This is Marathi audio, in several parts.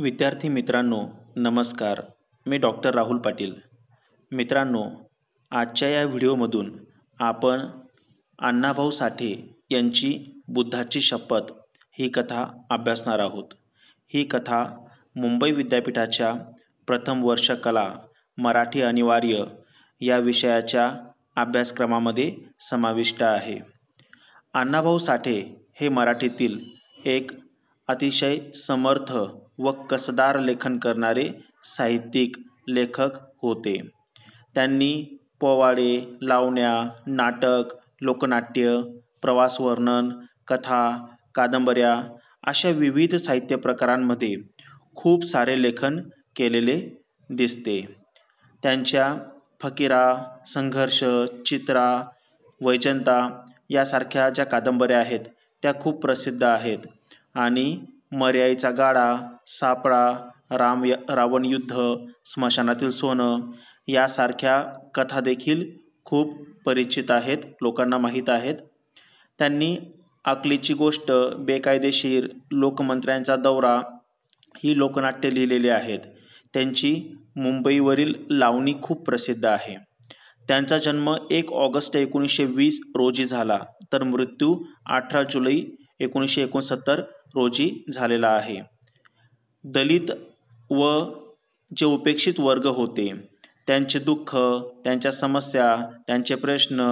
विद्यार्थी मित्रांनो नमस्कार मी डॉक्टर राहुल पाटील मित्रांनो आजच्या या व्हिडिओमधून आपण अण्णाभाऊ साठे यांची बुद्धाची शपथ ही कथा अभ्यासणार आहोत ही कथा मुंबई विद्यापीठाच्या प्रथम वर्ष कला मराठी अनिवार्य या विषयाच्या अभ्यासक्रमामध्ये समाविष्ट आहे अण्णाभाऊ साठे हे मराठीतील एक अतिशय समर्थ व कसदार लेखन करणारे साहित्यिक लेखक होते त्यांनी पोवाडे लावण्या नाटक लोकनाट्य प्रवासवर्णन कथा कादंबऱ्या अशा विविध साहित्य प्रकारांमध्ये खूप सारे लेखन केलेले दिसते त्यांच्या फकीरा संघर्ष चित्रा वैजंता यासारख्या ज्या कादंबऱ्या आहेत त्या खूप प्रसिद्ध आहेत आणि मर्याईचा गाडा सापळा राम रावण युद्ध स्मशानातील सोनं यासारख्या कथा देखील खूप परिचित आहेत लोकांना माहीत आहेत त्यांनी आकलीची गोष्ट बेकायदेशीर लोकमंत्र्यांचा दौरा ही लोकनाट्य लिहिलेली आहेत त्यांची मुंबईवरील लावणी खूप प्रसिद्ध आहे त्यांचा जन्म एक ऑगस्ट एकोणीसशे वीस रोजी झाला तर मृत्यू अठरा जुलै एकोणीसशे एकोणसत्तर रोजी झालेला आहे दलित व जे उपेक्षित वर्ग होते त्यांचे दुःख त्यांच्या समस्या त्यांचे प्रश्न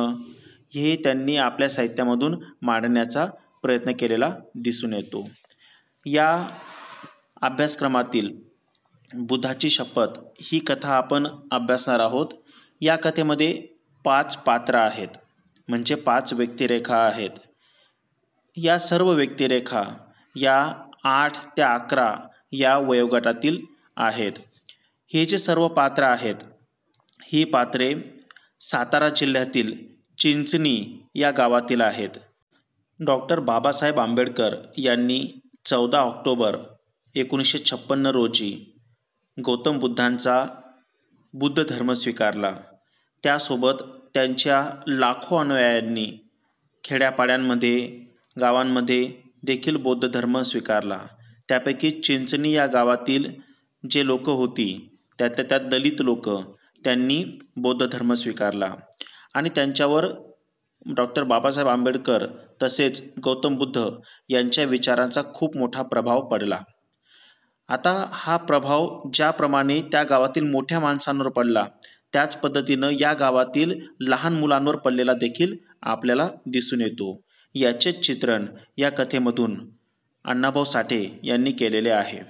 हे त्यांनी आपल्या साहित्यामधून मांडण्याचा प्रयत्न केलेला दिसून येतो या अभ्यासक्रमातील बुद्धाची शपथ ही कथा आपण अभ्यासणार आहोत या कथेमध्ये पाच पात्र आहेत म्हणजे पाच व्यक्तिरेखा आहेत या सर्व व्यक्तिरेखा या आठ ते अकरा या वयोगटातील आहेत हे जे सर्व पात्र आहेत ही पात्रे सातारा जिल्ह्यातील चिंचणी या गावातील आहेत डॉक्टर बाबासाहेब आंबेडकर यांनी चौदा ऑक्टोबर एकोणीसशे छप्पन्न रोजी गौतम बुद्धांचा बुद्ध धर्म स्वीकारला त्यासोबत त्यांच्या लाखो अनुयायांनी खेड्यापाड्यांमध्ये गावांमध्ये देखील बौद्ध धर्म स्वीकारला त्यापैकी चिंचणी या गावातील जे लोक होती त्यातल्या त्यात दलित लोक त्यांनी बौद्ध धर्म स्वीकारला आणि त्यांच्यावर डॉक्टर बाबासाहेब आंबेडकर तसेच गौतम बुद्ध यांच्या विचारांचा खूप मोठा प्रभाव पडला आता हा प्रभाव ज्याप्रमाणे त्या गावातील मोठ्या माणसांवर पडला त्याच पद्धतीनं या गावातील लहान मुलांवर पडलेला देखील आपल्याला दिसून येतो याचेच चित्रण या कथेमधून अण्णाभाऊ साठे यांनी केलेले आहे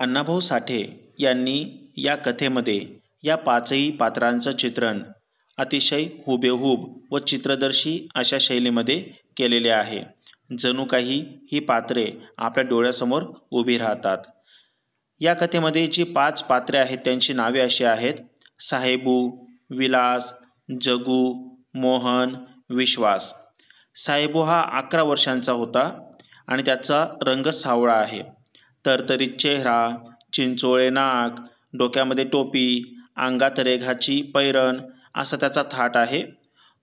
अण्णाभाऊ साठे यांनी या कथेमध्ये या पाचही पात्रांचं चित्रण अतिशय हुबेहूब व चित्रदर्शी अशा शैलीमध्ये केलेले आहे जणू काही ही पात्रे आपल्या डोळ्यासमोर उभी राहतात या कथेमध्ये जी पाच पात्रे आहेत त्यांची नावे अशी आहेत साहेबू विलास जगू मोहन विश्वास साहेबो हा अकरा वर्षांचा होता आणि त्याचा रंग सावळा आहे तरतरीत चेहरा चिंचोळे नाक डोक्यामध्ये टोपी अंगात रेघाची पैरण असा त्याचा थाट आहे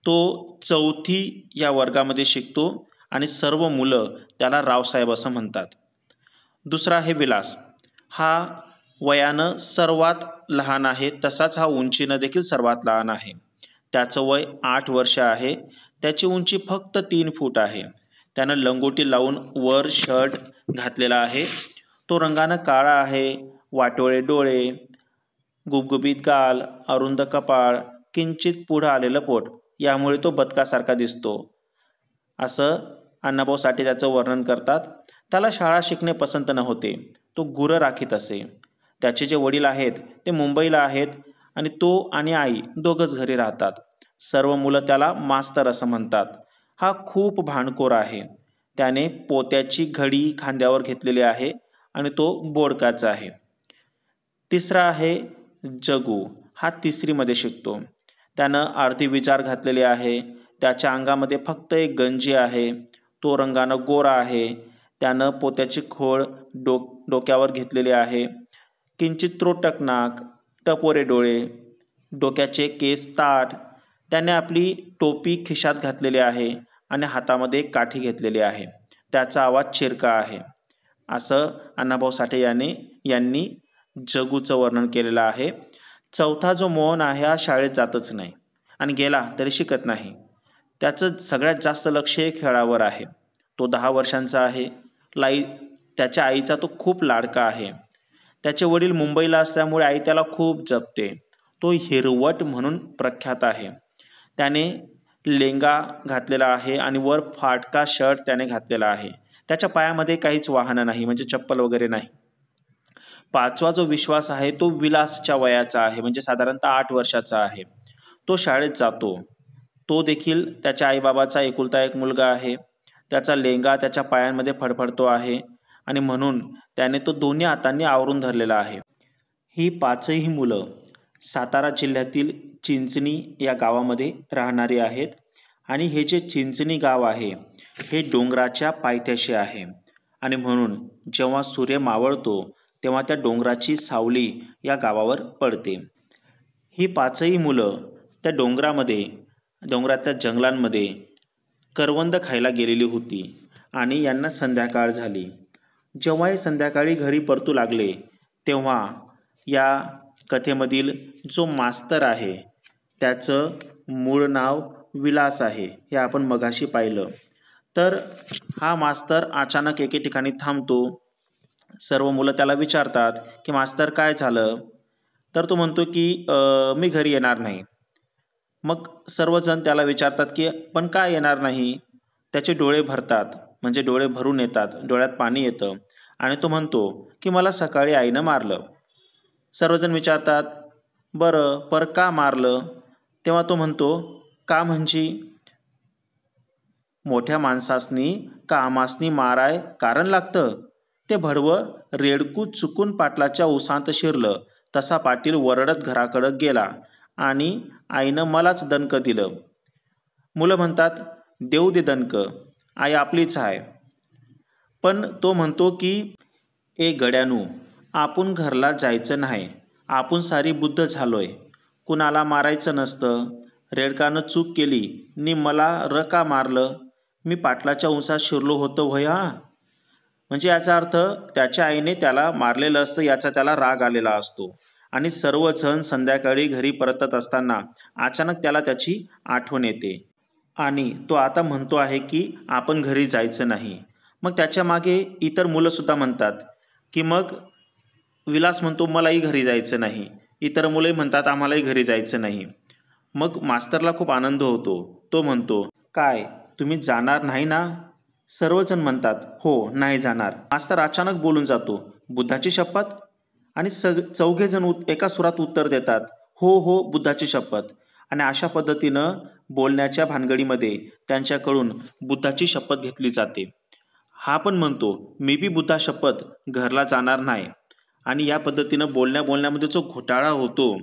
तो चौथी या वर्गामध्ये शिकतो आणि सर्व मुलं त्याला रावसाहेब असं म्हणतात दुसरा आहे विलास हा वयानं सर्वात लहान आहे तसाच हा उंचीनं देखील सर्वात लहान आहे त्याचं वय आठ वर्ष आहे त्याची उंची फक्त तीन फूट आहे त्यानं लंगोटी लावून वर शर्ट घातलेला आहे तो रंगानं काळा आहे वाटोळे डोळे गुबगुबीत गाल अरुंद कपाळ किंचित पुढं आलेलं पोट यामुळे तो बदकासारखा दिसतो असं अण्णाभाऊ साठे त्याचं वर्णन करतात त्याला शाळा शिकणे पसंत नव्हते तो गुरं राखीत असे त्याचे जे वडील आहेत ते मुंबईला आहेत आणि तो आणि आई दोघंच घरी राहतात सर्व मुलं त्याला मास्तर असं म्हणतात हा खूप भांडखोर आहे त्याने पोत्याची घडी खांद्यावर घेतलेली आहे आणि तो बोडकाचा आहे तिसरा आहे जगू हा तिसरीमध्ये शिकतो त्यानं आरती विचार घातलेले आहे त्याच्या अंगामध्ये फक्त एक गंजी आहे तो रंगानं गोरा आहे त्यानं पोत्याची खोळ डोक डोक्यावर घेतलेली आहे किंचित त्रोटक नाक टपोरे डोळे डोक्याचे केस ताट त्याने आपली टोपी खिशात घातलेली आहे आणि हातामध्ये काठी घेतलेली आहे त्याचा आवाज चिरका आहे असं अण्णाभाऊ साठे यांनी यांनी जगूचं वर्णन केलेलं आहे चौथा जो मोहन आहे हा शाळेत जातच नाही आणि गेला तरी शिकत नाही त्याचं सगळ्यात जास्त लक्ष हे खेळावर आहे तो दहा वर्षांचा आहे लाई त्याच्या आईचा तो खूप लाडका आहे त्याचे वडील मुंबईला असल्यामुळे आई त्याला खूप जपते तो हिरवट म्हणून प्रख्यात आहे त्याने लेंगा घातलेला आहे आणि वर फाटका शर्ट त्याने घातलेला आहे त्याच्या पायामध्ये काहीच वाहनं नाही म्हणजे चप्पल वगैरे नाही पाचवा जो विश्वास आहे तो विलासच्या वयाचा आहे म्हणजे साधारणतः आठ वर्षाचा आहे तो शाळेत जातो तो देखील त्याच्या आईबाबाचा एकुलता एक मुलगा आहे त्याचा लेंगा त्याच्या पायांमध्ये फडफडतो आहे आणि म्हणून त्याने तो दोन्ही हातांनी आवरून धरलेला आहे ही पाचही मुलं सातारा जिल्ह्यातील चिंचणी या गावामध्ये राहणारे आहेत आणि हे जे चिंचणी गाव आहे हे डोंगराच्या पायथ्याशी आहे आणि म्हणून जेव्हा सूर्य मावळतो तेव्हा त्या डोंगराची सावली या गावावर पडते ही पाचही मुलं त्या डोंगरामध्ये डोंगरातल्या जंगलांमध्ये करवंद खायला गेलेली होती आणि यांना संध्याकाळ झाली जेव्हा हे संध्याकाळी घरी परतू लागले तेव्हा या कथेमधील जो मास्तर आहे त्याचं मूळ नाव विलास आहे हे आपण मघाशी पाहिलं तर हा मास्तर अचानक एके ठिकाणी थांबतो सर्व मुलं त्याला विचारतात की मास्तर काय झालं तर तो म्हणतो की मी घरी येणार नाही मग सर्वजण त्याला विचारतात की पण काय येणार नाही त्याचे डोळे भरतात म्हणजे डोळे भरून येतात डोळ्यात पाणी येतं आणि तो म्हणतो की मला सकाळी आईनं मारलं सर्वजण विचारतात बरं पर का मारलं तेव्हा तो म्हणतो का म्हणजे मोठ्या माणसासनी कामासनी माराय कारण लागतं ते भडवं रेडकू चुकून पाटलाच्या उसांत शिरलं तसा पाटील वरडत घराकडं गेला आणि आईनं मलाच दणकं दिलं मुलं म्हणतात देऊ दे दणकं आई आपलीच आहे पण तो म्हणतो की ए गड्यानू आपण घरला जायचं नाही आपण सारी बुद्ध झालोय कुणाला मारायचं नसतं रेडकानं चूक केली नि मला र का मारलं मी पाटलाच्या उंचात शिरलो होतो वय हा म्हणजे याचा अर्थ त्याच्या आईने त्याला मारलेलं असतं याचा त्याला राग आलेला असतो आणि सर्वजण संध्याकाळी घरी परतत असताना अचानक त्याला त्याची आठवण येते आणि तो आता म्हणतो आहे की आपण घरी जायचं नाही मग त्याच्या मागे इतर मुलंसुद्धा म्हणतात की मग विलास म्हणतो मलाही घरी जायचं नाही इतर मुले म्हणतात आम्हालाही घरी जायचं नाही मग मास्तरला खूप आनंद होतो तो म्हणतो काय तुम्ही जाणार नाही ना सर्वजण म्हणतात हो नाही जाणार मास्तर अचानक बोलून जातो बुद्धाची शपथ आणि सग चौघेजण एका सुरात उत्तर देतात हो हो बुद्धाची शपथ आणि अशा पद्धतीनं बोलण्याच्या भानगडीमध्ये त्यांच्याकडून बुद्धाची शपथ घेतली जाते हा पण म्हणतो मी बी बुद्धा शपथ घरला जाणार नाही आणि या पद्धतीनं बोलण्या बोलण्यामध्ये जो घोटाळा होतो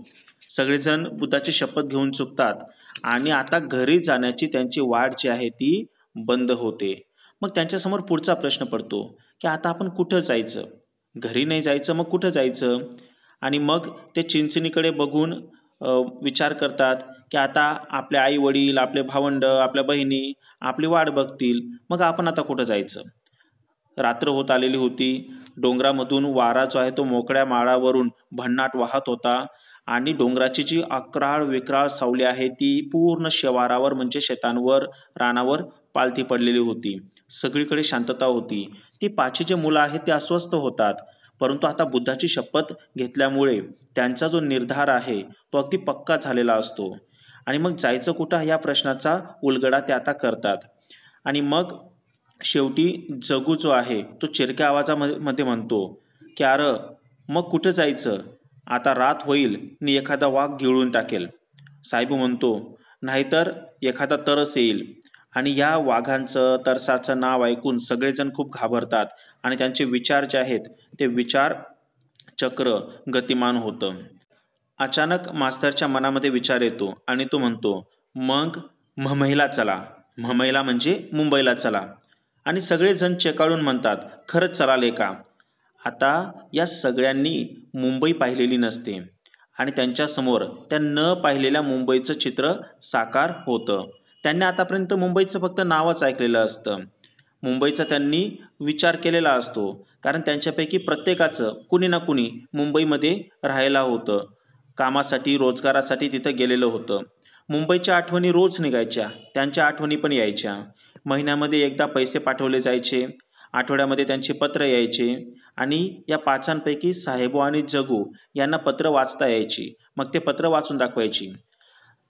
सगळेजण बुद्धाची शपथ घेऊन चुकतात आणि आता घरी जाण्याची त्यांची वाट जी आहे ती बंद होते मग त्यांच्यासमोर पुढचा प्रश्न पडतो की आता आपण कुठं जायचं घरी नाही जायचं मग कुठं जायचं आणि मग ते चिंचणीकडे बघून विचार करतात की आता आपले आई वडील आपले भावंड आपल्या बहिणी आपली वाट बघतील मग आपण आता कुठं जायचं रात्र होत आलेली होती डोंगरामधून वारा जो आहे तो मोकळ्या माळावरून भन्नाट वाहत होता आणि डोंगराची जी अकराळ विक्राळ सावली आहे ती पूर्ण शेवारावर म्हणजे शेतांवर रानावर पालथी पडलेली होती सगळीकडे शांतता होती ती जे मुलं आहेत ते अस्वस्थ होतात परंतु आता बुद्धाची शपथ घेतल्यामुळे त्यांचा जो निर्धार आहे तो अगदी पक्का झालेला असतो आणि मग जायचं कुठं या प्रश्नाचा उलगडा ते आता करतात आणि मग शेवटी जगू जो आहे तो चिरक्या आवाजामध्ये म्हणतो की अरं मग कुठं जायचं आता रात होईल मी एखादा वाघ गिळून टाकेल साहेब म्हणतो नाहीतर एखादा तरस येईल आणि या वाघांचं तरसाचं नाव ऐकून सगळेजण खूप घाबरतात आणि त्यांचे विचार जे आहेत ते विचार चक्र गतिमान होतं अचानक मास्तरच्या मनामध्ये विचार येतो आणि तो म्हणतो मग महिला चला महिला म्हणजे मुंबईला चला आणि सगळेजण चेकाळून म्हणतात खरंच चलाले का आता या सगळ्यांनी मुंबई पाहिलेली नसते आणि त्यांच्यासमोर त्या न पाहिलेल्या मुंबईचं चित्र साकार होतं त्यांनी आतापर्यंत मुंबईचं फक्त नावच ऐकलेलं असतं मुंबईचा त्यांनी विचार केलेला असतो कारण त्यांच्यापैकी प्रत्येकाचं कुणी ना कुणी मुंबईमध्ये राहायला होतं कामासाठी रोजगारासाठी तिथं गेलेलं होतं मुंबईच्या आठवणी रोज निघायच्या त्यांच्या आठवणी पण यायच्या महिन्यामध्ये एकदा पैसे पाठवले जायचे आठवड्यामध्ये त्यांचे पत्र यायचे आणि या पाचांपैकी साहेबो आणि जगू यांना पत्र वाचता यायची मग ते पत्र वाचून दाखवायची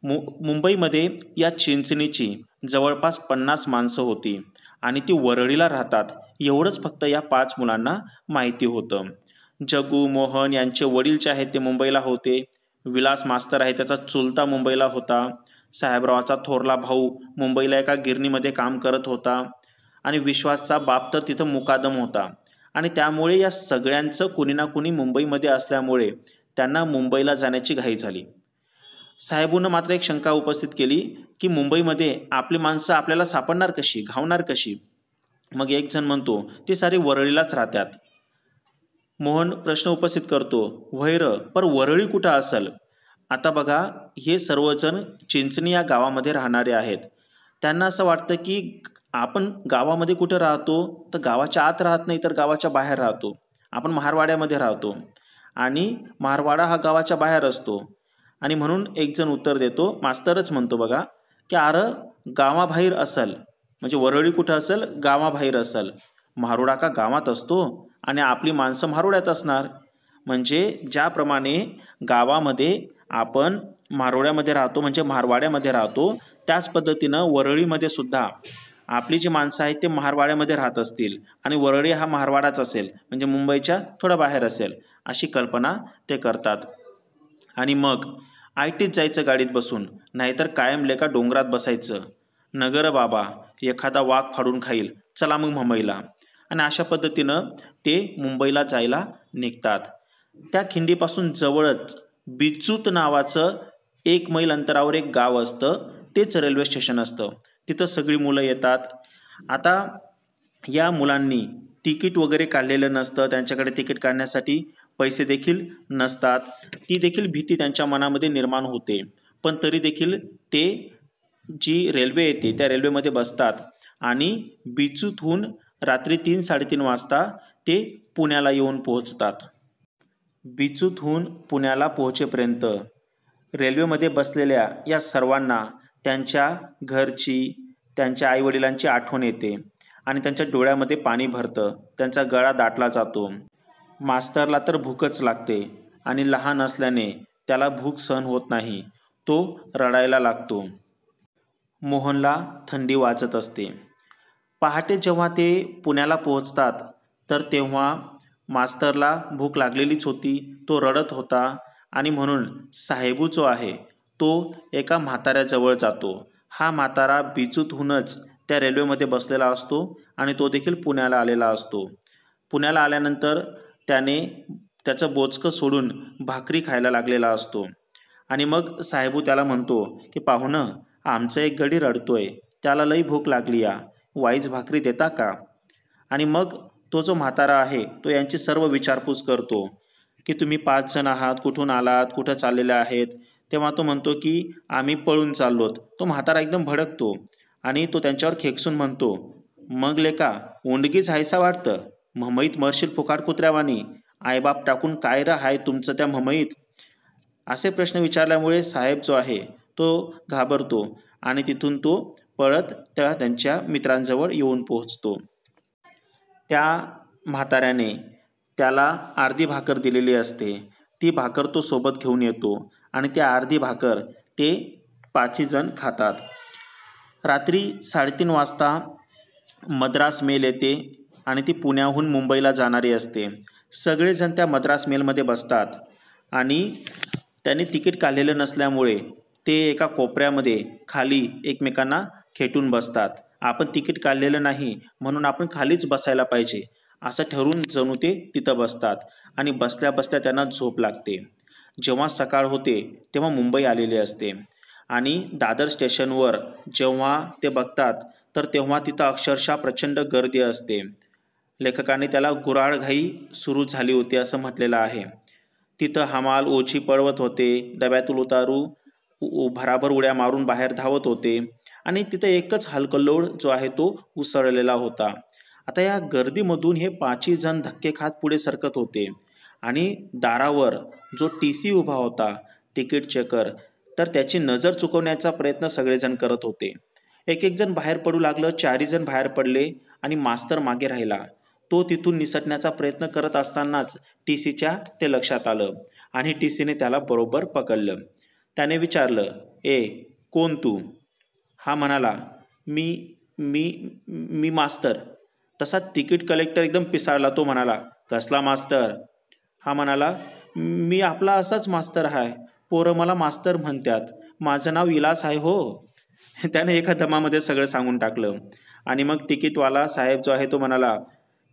मु मुंबईमध्ये या चिंचणीची जवळपास पन्नास माणसं होती आणि ती वरळीला राहतात एवढंच फक्त या पाच मुलांना माहिती होतं जगू मोहन यांचे वडील जे आहेत ते मुंबईला होते विलास मास्तर आहे त्याचा चुलता मुंबईला होता साहेबरावाचा थोरला भाऊ मुंबईला एका गिरणीमध्ये काम करत होता आणि विश्वासचा बाप तर तिथं मुकादम होता आणि त्यामुळे या सगळ्यांचं कुणी ना कुणी मुंबईमध्ये असल्यामुळे त्यांना मुंबईला जाण्याची घाई झाली साहेबून मात्र एक शंका उपस्थित केली की मुंबईमध्ये आपली माणसं आपल्याला सापडणार कशी घावणार कशी मग एक जण म्हणतो ती सारी वरळीलाच राहतात मोहन प्रश्न उपस्थित करतो वैर पर वरळी कुठं असल आता बघा हे सर्वजण चिंचणी या गावामध्ये राहणारे आहेत त्यांना असं वाटतं की आपण गावामध्ये कुठं राहतो तर गावाच्या आत राहत नाही तर गावाच्या बाहेर राहतो आपण महारवाड्यामध्ये राहतो आणि मारवाडा हा गावाच्या बाहेर असतो आणि म्हणून एकजण उत्तर देतो मास्तरच म्हणतो बघा की आर गावाबाहेर असल म्हणजे वरळी कुठं असेल गावाबाहेर असल मारुडा का गावात असतो आणि आपली माणसं मारुड्यात असणार म्हणजे ज्याप्रमाणे गावामध्ये आपण मारोळ्यामध्ये राहतो म्हणजे मारवाड्यामध्ये राहतो त्याच पद्धतीनं वरळीमध्ये सुद्धा आपली जी माणसं आहेत ते महारवाड्यामध्ये राहत असतील आणि वरळी हा महारवाडाच असेल म्हणजे मुंबईच्या थोडं बाहेर असेल अशी कल्पना ते करतात आणि मग टीत जायचं गाडीत बसून नाहीतर कायम लेका डोंगरात बसायचं नगर बाबा एखादा वाघ फाडून खाईल चला मग मुंबईला आणि अशा पद्धतीनं ते मुंबईला जायला निघतात त्या खिंडीपासून जवळच बिचूत नावाचं एक मैल अंतरावर एक गाव असतं तेच रेल्वे स्टेशन असतं तिथं सगळी मुलं येतात आता या मुलांनी तिकीट वगैरे काढलेलं नसतं त्यांच्याकडे तिकीट काढण्यासाठी पैसे देखील नसतात ती देखील भीती त्यांच्या मनामध्ये निर्माण होते पण तरी देखील ते जी रेल्वे येते त्या रेल्वेमध्ये बसतात आणि बिचूतहून रात्री तीन साडेतीन वाजता ते पुण्याला येऊन पोहोचतात बिचूतहून पुण्याला पोहोचेपर्यंत रेल्वेमध्ये बसलेल्या या सर्वांना त्यांच्या घरची त्यांच्या आईवडिलांची आठवण येते आणि त्यांच्या डोळ्यामध्ये पाणी भरतं त्यांचा गळा दाटला जातो मास्तरला तर भूकच लागते आणि लहान असल्याने त्याला भूक सहन होत नाही तो रडायला लागतो मोहनला थंडी वाजत असते पहाटे जेव्हा ते पुण्याला पोहोचतात तर तेव्हा मास्तरला भूक लागलेलीच होती तो रडत होता आणि म्हणून साहेबू जो आहे तो एका म्हाताऱ्याजवळ जातो हा म्हातारा बिचूतहूनच त्या रेल्वेमध्ये बसलेला असतो आणि तो देखील पुण्याला आलेला असतो पुण्याला आल्यानंतर त्याने त्याचं बोचकं सोडून भाकरी खायला लागलेला असतो आणि मग साहेबू त्याला म्हणतो की पाहुणं आमचं एक गडी रडतोय त्याला लई भूक लागली या वाईज भाकरी देता का आणि मग तो जो म्हातारा आहे तो यांची सर्व विचारपूस करतो की तुम्ही पाच जण आहात कुठून आलात कुठं चाललेले आहेत तेव्हा तो म्हणतो की आम्ही पळून चाललोत तो म्हातारा एकदम भडकतो आणि तो त्यांच्यावर खेकसून म्हणतो मग लेका ओंडगीच हायसा वाटतं म्हमईत मरशील फुकाट कुत्र्यावानी आईबाप टाकून काय र हाय तुमचं त्या म्हमईत असे प्रश्न विचारल्यामुळे साहेब जो आहे तो घाबरतो आणि तिथून तो पळत त्या त्यांच्या मित्रांजवळ येऊन पोहोचतो त्या म्हाताऱ्याने त्याला अर्धी भाकर दिलेली असते ती भाकर तो सोबत घेऊन येतो आणि त्या अर्धी भाकर ते पाचही जण खातात रात्री साडेतीन वाजता मद्रास मेल येते आणि ती पुण्याहून मुंबईला जाणारी असते सगळेजण त्या मद्रास मेलमध्ये बसतात आणि त्यांनी तिकीट काढलेलं नसल्यामुळे ते एका कोपऱ्यामध्ये खाली एकमेकांना खेटून बसतात आपण तिकीट काढलेलं नाही म्हणून आपण खालीच बसायला पाहिजे असं ठरून जणू ते तिथं बसतात आणि बसल्या बसल्या त्यांना झोप लागते जेव्हा सकाळ होते तेव्हा मुंबई आलेली असते आणि दादर स्टेशनवर जेव्हा ते बघतात तर तेव्हा तिथं अक्षरशः प्रचंड गर्दी असते लेखकाने त्याला गुराळघाई सुरू झाली होती असं म्हटलेलं आहे तिथं हमाल ओछी पळवत होते डब्यातून उतारू उ भराभर उड्या मारून बाहेर धावत होते आणि तिथं एकच हलकलोड जो आहे तो उसळलेला होता आता या गर्दीमधून हे पाचही जण धक्के खात पुढे सरकत होते आणि दारावर जो टी सी उभा होता तिकीट चेकर तर त्याची नजर चुकवण्याचा प्रयत्न सगळेजण करत होते एक एक जण बाहेर पडू लागलं चारही जण बाहेर पडले आणि मास्तर मागे राहिला तो तिथून निसटण्याचा प्रयत्न करत असतानाच टी सीच्या ते लक्षात आलं आणि टी सीने त्याला बरोबर पकडलं त्याने विचारलं ए कोण तू हा म्हणाला मी मी मी मास्तर तसा तिकीट कलेक्टर एकदम पिसाळला तो म्हणाला कसला मास्तर हा म्हणाला मी आपला असाच मास्तर आहे पोरं मला मास्तर म्हणतात माझं नाव इलास आहे हो त्याने एका दमामध्ये सगळं सांगून टाकलं आणि मग तिकीटवाला साहेब जो आहे तो म्हणाला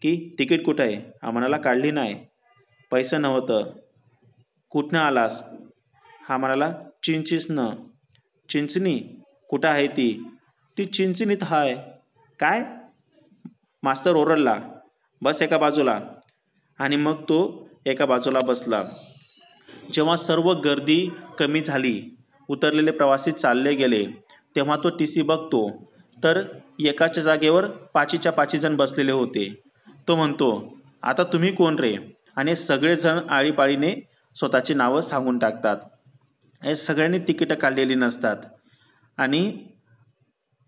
की तिकीट कुठं आहे हा म्हणाला काढली नाही पैसं नव्हतं कुठनं आलास हा म्हणाला चिंचिसनं चिंचणी कुठं आहे ती ती चिंचिनीत आहे काय मास्तर ओरडला बस एका बाजूला आणि मग तो एका बाजूला बसला जेव्हा सर्व गर्दी कमी झाली उतरलेले प्रवासी चालले गेले तेव्हा तो टी सी बघतो तर एकाच्या जागेवर पाचीच्या पाची जण बसलेले होते तो म्हणतो आता तुम्ही कोण रे आणि सगळेजण आळीपाळीने स्वतःची नावं सांगून टाकतात हे सगळ्यांनी तिकीटं काढलेली नसतात आणि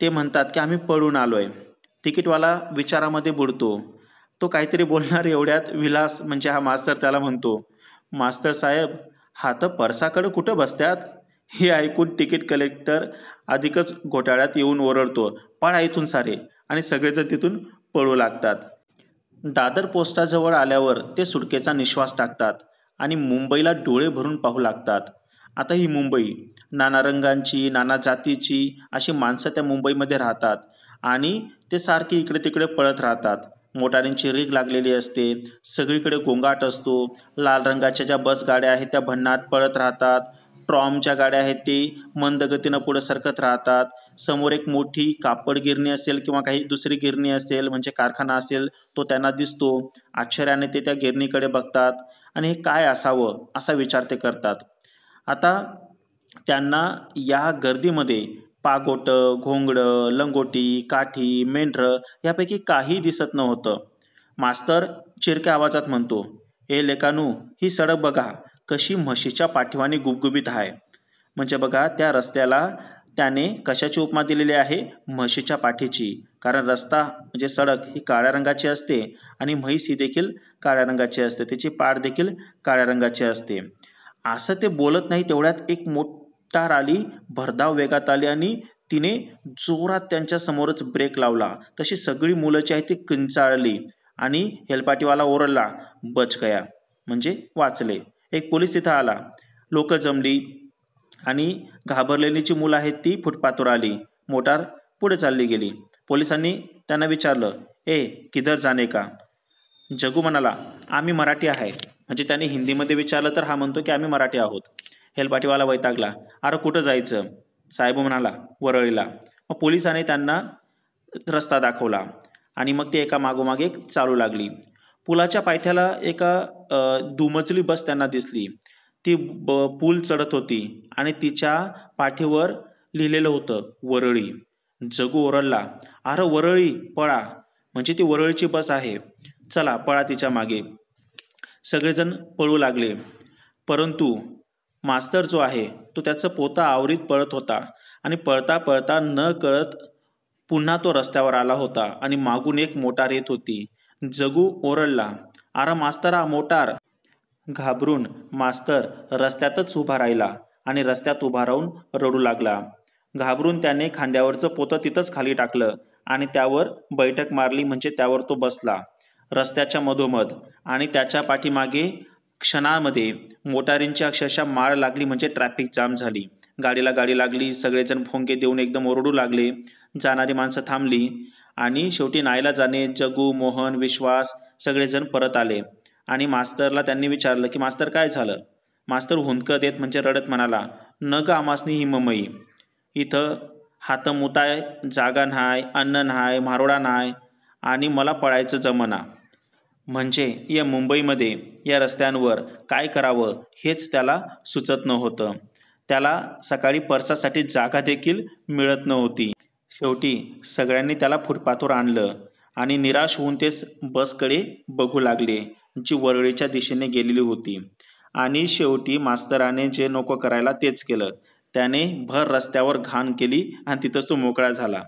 ते म्हणतात की आम्ही पळून आलो आहे तिकीटवाला विचारामध्ये बुडतो तो काहीतरी बोलणार एवढ्यात विलास म्हणजे हा मास्तर त्याला म्हणतो मास्तर साहेब हात परसाकडं कुठं बसतात हे ऐकून तिकीट कलेक्टर अधिकच घोटाळ्यात येऊन ओरडतो पळा इथून सारे आणि सगळेजण तिथून पळू लागतात दादर पोस्टाजवळ आल्यावर ते सुटकेचा निश्वास टाकतात आणि मुंबईला डोळे भरून पाहू लागतात आता ही मुंबई नाना रंगांची नाना जातीची अशी माणसं त्या मुंबईमध्ये राहतात आणि ते सारखे इकडे तिकडे पळत राहतात मोटारींची रीग लागलेली असते सगळीकडे गोंगाट असतो लाल रंगाच्या ज्या बस गाड्या आहेत त्या भन्नाट पळत राहतात ज्या गाड्या आहेत ते मंद गतीनं पुढे सरकत राहतात समोर एक मोठी कापड गिरणी असेल किंवा काही दुसरी गिरणी असेल म्हणजे कारखाना असेल तो त्यांना दिसतो आश्चर्याने ते त्या गिरणीकडे बघतात आणि हे काय असावं असा विचार ते करतात आता त्यांना या गर्दीमध्ये पागोटं घोंगडं लंगोटी काठी मेंढरं यापैकी काही दिसत नव्हतं मास्तर चिरक्या आवाजात म्हणतो ए लेकानू ही सडक बघा कशी म्हशीच्या पाठीवाने गुबगुबीत आहे म्हणजे बघा त्या रस्त्याला त्याने कशाची उपमा दिलेली आहे म्हशीच्या पाठीची कारण रस्ता म्हणजे सडक ही काळ्या रंगाची असते आणि म्हैस ही देखील काळ्या रंगाची असते त्याची पाठ देखील काळ्या रंगाची असते असं ते बोलत नाही तेवढ्यात एक मोठा आली भरधाव वेगात आली आणि तिने जोरात त्यांच्या समोरच ब्रेक लावला तशी सगळी मुलं जी आहे ती किंचाळली आणि हेलपाटीवाला ओरडला बचकया म्हणजे वाचले एक पोलीस तिथं आला लोक जमली आणि घाबरलेली जी मुलं आहेत ती फुटपाथवर आली मोटार पुढे चालली गेली पोलिसांनी त्यांना विचारलं ए किधर जाणे का जगू म्हणाला आम्ही मराठी आहे म्हणजे त्यांनी हिंदीमध्ये विचारलं तर हा म्हणतो की आम्ही मराठी आहोत हेलपाटीवाला वैतागला अरे कुठं जायचं साहेब म्हणाला वरळीला मग पोलिसाने त्यांना रस्ता दाखवला आणि मग ते एका मागोमागे चालू लागली पुलाच्या पायथ्याला एका दुमजली बस त्यांना दिसली ती ब पूल चढत होती आणि तिच्या पाठीवर लिहिलेलं होतं वरळी जगू ओरडला अरे वरळी पळा म्हणजे ती वरळीची बस आहे चला पळा तिच्या मागे सगळेजण पळू लागले परंतु मास्तर जो आहे तो त्याचं पोता आवरीत पळत होता आणि पळता पळता न कळत पुन्हा तो रस्त्यावर आला होता आणि मागून एक मोटार येत होती जगू ओरडला आरा मास्तरा मोटार घाबरून मास्तर रस्त्यातच उभा राहिला आणि रस्त्यात उभा राहून रडू लागला घाबरून त्याने खांद्यावरचं पोतं तिथंच खाली टाकलं आणि त्यावर बैठक मारली म्हणजे त्यावर तो बसला रस्त्याच्या मधोमध आणि त्याच्या पाठीमागे क्षणामध्ये मोटारींची अक्षरशः माळ लागली म्हणजे ट्रॅफिक जाम झाली गाडीला गाडी लागली सगळेजण भोंगे देऊन एकदम ओरडू लागले जाणारी माणसं थांबली आणि शेवटी नायला जाणे जगू मोहन विश्वास सगळेजण परत आले आणि मास्तरला त्यांनी विचारलं की मास्तर काय झालं मास्तर हुंदकं देत म्हणजे रडत म्हणाला न ग आमासनी हिममयी इथं मुताय जागा नाही अन्न नाही मारोडा नाही आणि मला पळायचं जमना म्हणजे या मुंबईमध्ये या रस्त्यांवर काय करावं हेच त्याला सुचत नव्हतं त्याला सकाळी पर्सासाठी जागा देखील मिळत नव्हती शेवटी सगळ्यांनी त्याला फुटपाथवर आणलं आणि निराश होऊन तेच बसकडे बघू लागले जी वरळीच्या दिशेने गेलेली होती आणि शेवटी मास्तराने जे नको करायला तेच केलं त्याने भर रस्त्यावर घाण केली आणि तिथंच तो मोकळा झाला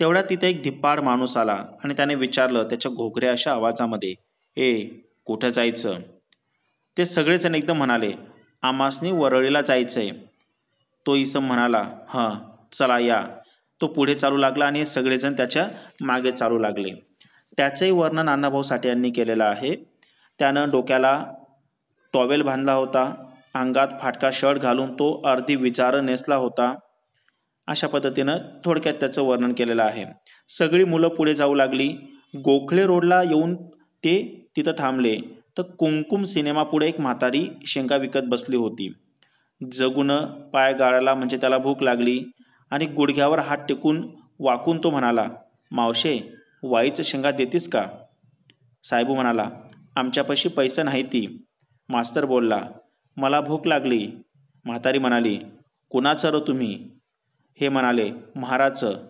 तेवढ्या तिथे एक धिप्पाड माणूस आला आणि त्याने विचारलं त्याच्या घोगऱ्या अशा आवाजामध्ये ए कुठं जायचं ते सगळेजण एकदम म्हणाले आमासनी वरळीला जायचंय तो इसम म्हणाला हां चला या तो पुढे चालू लागला आणि सगळेजण त्याच्या मागे चालू लागले त्याचंही वर्णन अण्णाभाऊ साठे यांनी केलेलं आहे त्यानं डोक्याला टॉवेल बांधला होता अंगात फाटका शर्ट घालून तो अर्धी विचार नेसला होता अशा पद्धतीनं थोडक्यात त्याचं वर्णन केलेलं आहे सगळी मुलं पुढे जाऊ लागली गोखले रोडला येऊन ते तिथं थांबले तर कुंकुम सिनेमापुढे एक म्हातारी शेंगा विकत बसली होती जगून पाय गाळाला म्हणजे त्याला भूक लागली आणि गुडघ्यावर हात टेकून वाकून तो म्हणाला मावशे वाईचं शेंगा देतीस का साहेबू म्हणाला आमच्यापाशी पैसे नाही ती मास्तर बोलला मला भूक लागली म्हातारी म्हणाली कुणाचं र तुम्ही हे म्हणाले महाराजचं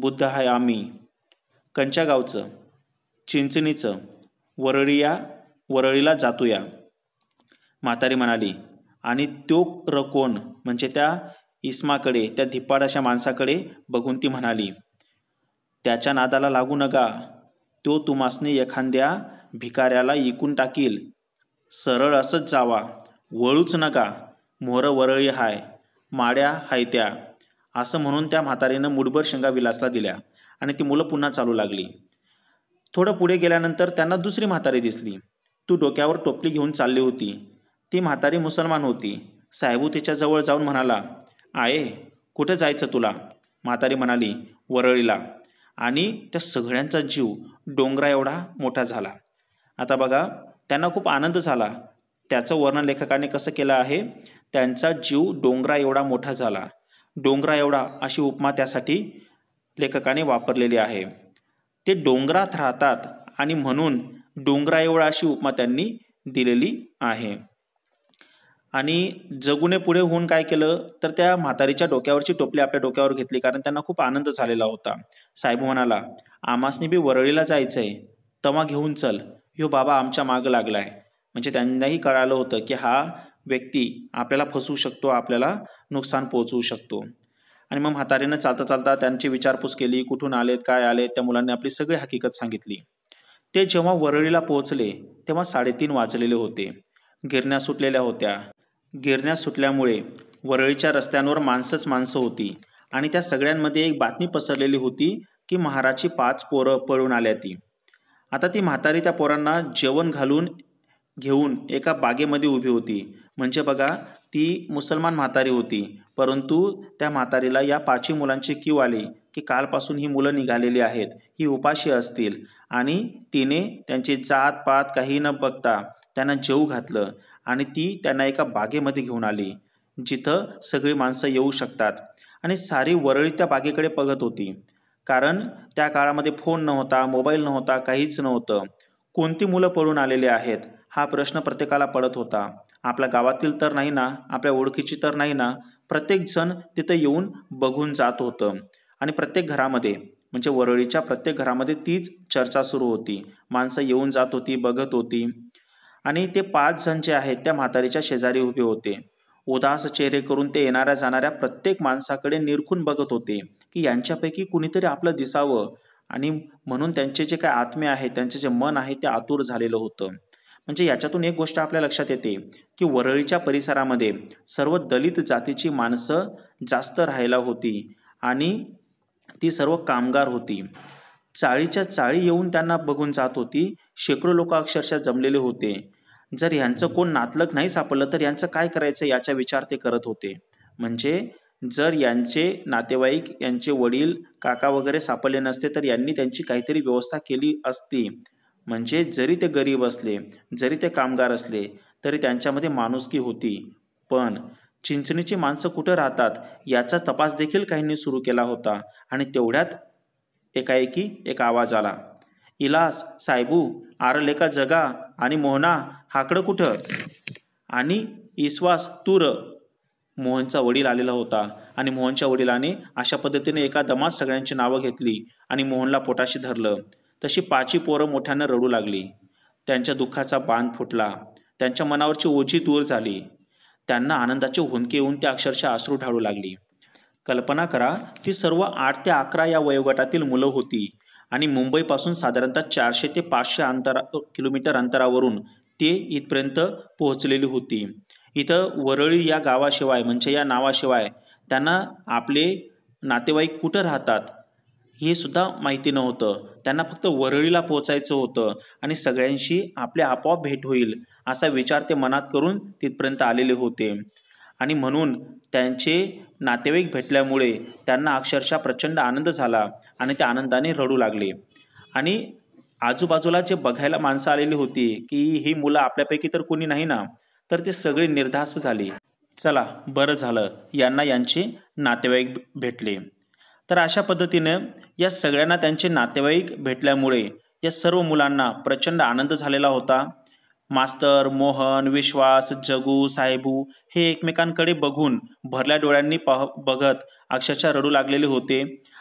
बुद्ध हाय आम्ही कंच्या गावचं चिंचणीचं या वरळीला जातूया म्हातारी म्हणाली आणि तो कोण म्हणजे त्या इस्माकडे त्या अशा माणसाकडे बघून ती म्हणाली त्याच्या नादाला लागू नका तो तुमासने एखाद्या भिकाऱ्याला इकून टाकील सरळ असंच जावा वळूच नका मोर वरळी हाय माड्या हायत्या असं म्हणून त्या म्हातारीनं मुठभर शेंगा विलासला दिल्या आणि ती मुलं पुन्हा चालू लागली थोडं पुढे गेल्यानंतर त्यांना दुसरी म्हातारी दिसली तू डोक्यावर टोपली घेऊन चालली होती ती म्हातारी मुसलमान होती साहेबू तिच्याजवळ जाऊन म्हणाला आये कुठे जायचं तुला म्हातारी म्हणाली वरळीला आणि त्या सगळ्यांचा जीव डोंगरा एवढा मोठा झाला आता बघा त्यांना खूप आनंद झाला त्याचं वर्णन लेखकाने कसं केलं आहे त्यांचा जीव डोंगरा एवढा मोठा झाला डोंगरा एवढा अशी उपमा त्यासाठी लेखकाने वापरलेली आहे ते डोंगरात राहतात आणि म्हणून एवढा अशी उपमा त्यांनी दिलेली आहे आणि जगूने पुढे होऊन काय केलं तर त्या म्हातारीच्या डोक्यावरची टोपली आपल्या डोक्यावर घेतली कारण त्यांना खूप आनंद झालेला होता साहेब म्हणाला आमासनी बी वरळीला जायचं आहे तवा घेऊन चल ह्यो बाबा आमच्या मागं लागलाय म्हणजे त्यांनाही कळालं होतं की हा व्यक्ती आपल्याला फसवू शकतो आपल्याला नुकसान पोहोचवू शकतो आणि मग म्हातारीनं चालता चालता त्यांची विचारपूस केली कुठून आलेत काय आले त्या मुलांनी आपली सगळी हकीकत सांगितली ते जेव्हा वरळीला पोहोचले तेव्हा साडेतीन वाजलेले होते गिरण्या सुटलेल्या होत्या गिरण्या सुटल्यामुळे वरळीच्या रस्त्यांवर माणसंच माणसं होती आणि त्या सगळ्यांमध्ये एक बातमी पसरलेली होती की महाराजची पाच पोरं पळून आल्या ती आता ती म्हातारी त्या पोरांना जेवण घालून घेऊन एका बागेमध्ये उभी होती म्हणजे बघा ती मुसलमान म्हातारी होती परंतु त्या म्हातारीला या पाचही मुलांची क्यू आली की कालपासून ही मुलं निघालेली आहेत ही उपाशी असतील आणि तिने त्यांची जात पात काही न बघता त्यांना जेऊ घातलं आणि ती त्यांना एका बागेमध्ये घेऊन आली जिथं सगळी माणसं येऊ शकतात आणि सारी वरळी त्या बागेकडे बघत होती कारण त्या काळामध्ये फोन नव्हता मोबाईल नव्हता काहीच नव्हतं कोणती मुलं पळून आलेली आहेत हा प्रश्न प्रत्येकाला पडत होता आपल्या गावातील तर नाही ना आपल्या ओळखीची तर नाही ना प्रत्येक जण तिथं येऊन बघून जात होतं आणि प्रत्येक घरामध्ये म्हणजे वरळीच्या प्रत्येक घरामध्ये तीच चर्चा सुरू होती माणसं येऊन जात होती बघत होती आणि ते पाच जण जे आहेत त्या म्हातारीच्या शेजारी उभे होते उदास चेहरे करून ते येणाऱ्या जाणाऱ्या प्रत्येक माणसाकडे निरखून बघत होते की यांच्यापैकी कुणीतरी आपलं दिसावं आणि म्हणून त्यांचे जे काय आत्मे आहेत त्यांचे जे मन आहे ते आतुर झालेलं होतं म्हणजे याच्यातून एक गोष्ट आपल्या लक्षात येते की वरळीच्या परिसरामध्ये सर्व दलित जातीची माणसं जास्त राहायला होती आणि ती सर्व कामगार होती चाळीच्या चाळी येऊन त्यांना बघून जात होती शेकडो लोक अक्षरशः जमलेले होते जर यांचं कोण नातलक नाही सापडलं तर यांचं काय करायचं याचा विचार ते करत होते म्हणजे जर यांचे नातेवाईक यांचे वडील काका वगैरे सापडले नसते तर यांनी त्यांची काहीतरी व्यवस्था केली असती म्हणजे जरी ते गरीब असले जरी ते कामगार असले तरी त्यांच्यामध्ये माणुसकी होती पण चिंचणीची माणसं कुठं राहतात याचा तपास देखील काहींनी सुरू केला होता आणि तेवढ्यात एकाएकी एक आवाज आला इलास साहेबू आरलेका जगा आणि मोहना हाकडं कुठं आणि इस्वास तूर मोहनचा वडील आलेला होता आणि मोहनच्या वडिलाने अशा पद्धतीने एका दमात सगळ्यांची नावं घेतली आणि मोहनला पोटाशी धरलं तशी पाची पोरं मोठ्यानं रडू लागली त्यांच्या दुःखाचा बाण फुटला त्यांच्या मनावरची ओझी दूर झाली त्यांना आनंदाचे हुंदके येऊन त्या अक्षरशः आसरू ढाळू लागली कल्पना करा ती सर्व आठ ते अकरा या वयोगटातील मुलं होती आणि मुंबईपासून साधारणतः चारशे ते पाचशे अंतरा किलोमीटर अंतरावरून ते इथपर्यंत पोहोचलेली होती इथं वरळी या गावाशिवाय म्हणजे या नावाशिवाय त्यांना आपले नातेवाईक कुठं राहतात हे सुद्धा माहिती नव्हतं त्यांना फक्त वरळीला पोचायचं होतं आणि सगळ्यांशी आपले आपोआप भेट होईल असा विचार ते मनात करून तिथपर्यंत आलेले होते आणि म्हणून त्यांचे नातेवाईक भेटल्यामुळे त्यांना अक्षरशः प्रचंड आनंद झाला आणि ते आनंदाने रडू लागले आणि आजूबाजूला जे बघायला माणसं आलेली होती की ही मुलं आपल्यापैकी तर कोणी नाही ना तर ते सगळे निर्धास्त झाले चला बरं झालं यांना यांचे नातेवाईक भेटले तर अशा पद्धतीनं या सगळ्यांना त्यांचे नातेवाईक भेटल्यामुळे या सर्व मुलांना प्रचंड आनंद झालेला होता मास्तर मोहन विश्वास जगू साहेबू हे एकमेकांकडे बघून भरल्या डोळ्यांनी पाह बघत अक्षरशः रडू लागलेले होते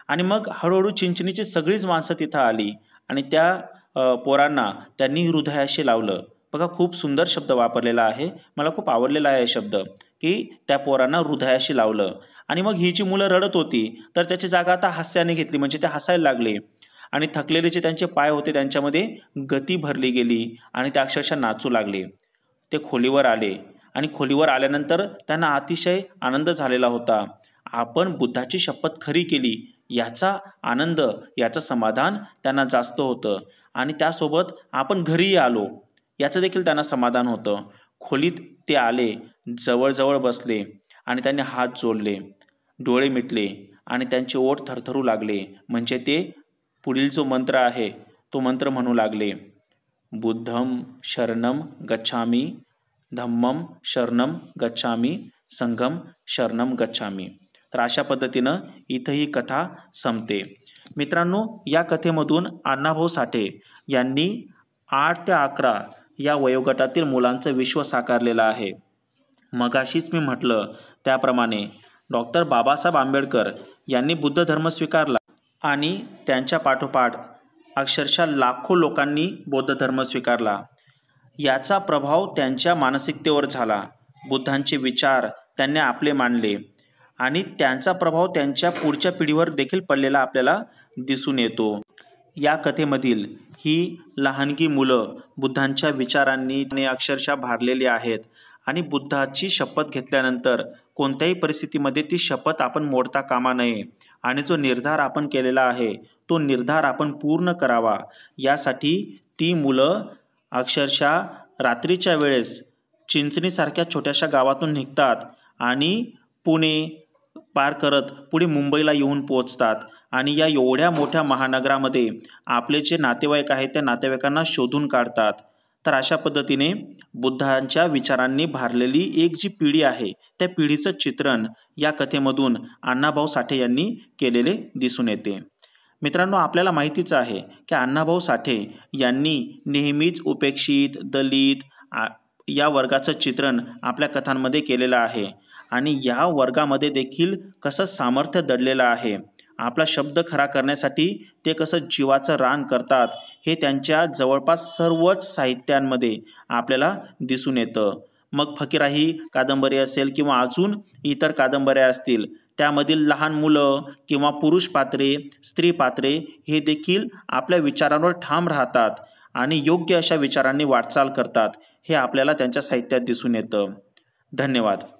आणि मग हळूहळू चिंचणीची सगळीच माणसं तिथं आली आणि त्या पोरांना त्यांनी हृदयाशी लावलं बघा खूप सुंदर शब्द वापरलेला आहे मला खूप आवडलेला आहे शब्द की त्या पोरांना हृदयाशी लावलं आणि मग ही जी मुलं रडत होती तर त्याची जागा आता हास्याने घेतली म्हणजे ते हसायला लागले आणि थकलेले जे त्यांचे पाय होते त्यांच्यामध्ये गती भरली गेली आणि ते अक्षरशः नाचू लागले ते खोलीवर आले आणि खोलीवर आल्यानंतर त्यांना अतिशय आनंद झालेला होता आपण बुद्धाची शपथ खरी केली याचा आनंद याचं समाधान त्यांना जास्त होतं आणि त्यासोबत आपण घरीही आलो याचं देखील त्यांना समाधान होतं खोलीत ते आले जवळजवळ बसले आणि त्यांनी हात जोडले डोळे मिटले आणि त्यांचे ओठ थरथरू लागले म्हणजे ते पुढील जो मंत्र आहे तो मंत्र म्हणू लागले बुद्धम शरणम गच्छामी धम्मम शरणम गच्छामी संगम शरणम गच्छामी तर अशा पद्धतीनं इथं ही कथा संपते मित्रांनो या कथेमधून अण्णाभाऊ साठे यांनी आठ ते अकरा या वयोगटातील मुलांचं विश्व साकारलेलं आहे मगाशीच मी म्हटलं त्याप्रमाणे डॉक्टर बाबासाहेब आंबेडकर यांनी बुद्ध धर्म स्वीकारला आणि त्यांच्या पाठोपाठ अक्षरशः लाखो लोकांनी बौद्ध धर्म स्वीकारला याचा प्रभाव त्यांच्या मानसिकतेवर झाला बुद्धांचे विचार त्यांनी आपले मानले आणि त्यांचा प्रभाव त्यांच्या पुढच्या पिढीवर देखील पडलेला आपल्याला दिसून येतो या कथेमधील ही लहानगी मुलं बुद्धांच्या विचारांनी आणि अक्षरशः भारलेली आहेत आणि बुद्धाची शपथ घेतल्यानंतर कोणत्याही परिस्थितीमध्ये ती शपथ आपण मोडता कामा नये आणि जो निर्धार आपण केलेला आहे तो निर्धार आपण पूर्ण करावा यासाठी ती मुलं अक्षरशः रात्रीच्या वेळेस चिंचणीसारख्या छोट्याशा गावातून निघतात आणि पुणे पार करत पुढे मुंबईला येऊन पोहोचतात आणि या एवढ्या मोठ्या महानगरामध्ये आपले जे नातेवाईक आहेत त्या नातेवाईकांना शोधून काढतात तर अशा पद्धतीने बुद्धांच्या विचारांनी भारलेली एक जी पिढी आहे त्या पिढीचं चित्रण या कथेमधून अण्णाभाऊ साठे यांनी केलेले दिसून येते मित्रांनो आपल्याला माहितीच आहे की अण्णाभाऊ साठे यांनी नेहमीच उपेक्षित दलित या वर्गाचं चित्रण आपल्या कथांमध्ये केलेलं आहे आणि या वर्गामध्ये देखील कसं सामर्थ्य दडलेलं आहे आपला शब्द खरा करण्यासाठी ते कसं जीवाचं रान करतात हे त्यांच्या जवळपास सर्वच साहित्यांमध्ये आपल्याला दिसून येतं मग फकीराही कादंबरी असेल किंवा अजून इतर कादंबऱ्या असतील त्यामधील लहान मुलं किंवा पुरुष पात्रे स्त्री पात्रे हे देखील आपल्या विचारांवर ठाम राहतात आणि योग्य अशा विचारांनी वाटचाल करतात हे आपल्याला त्यांच्या साहित्यात दिसून येतं धन्यवाद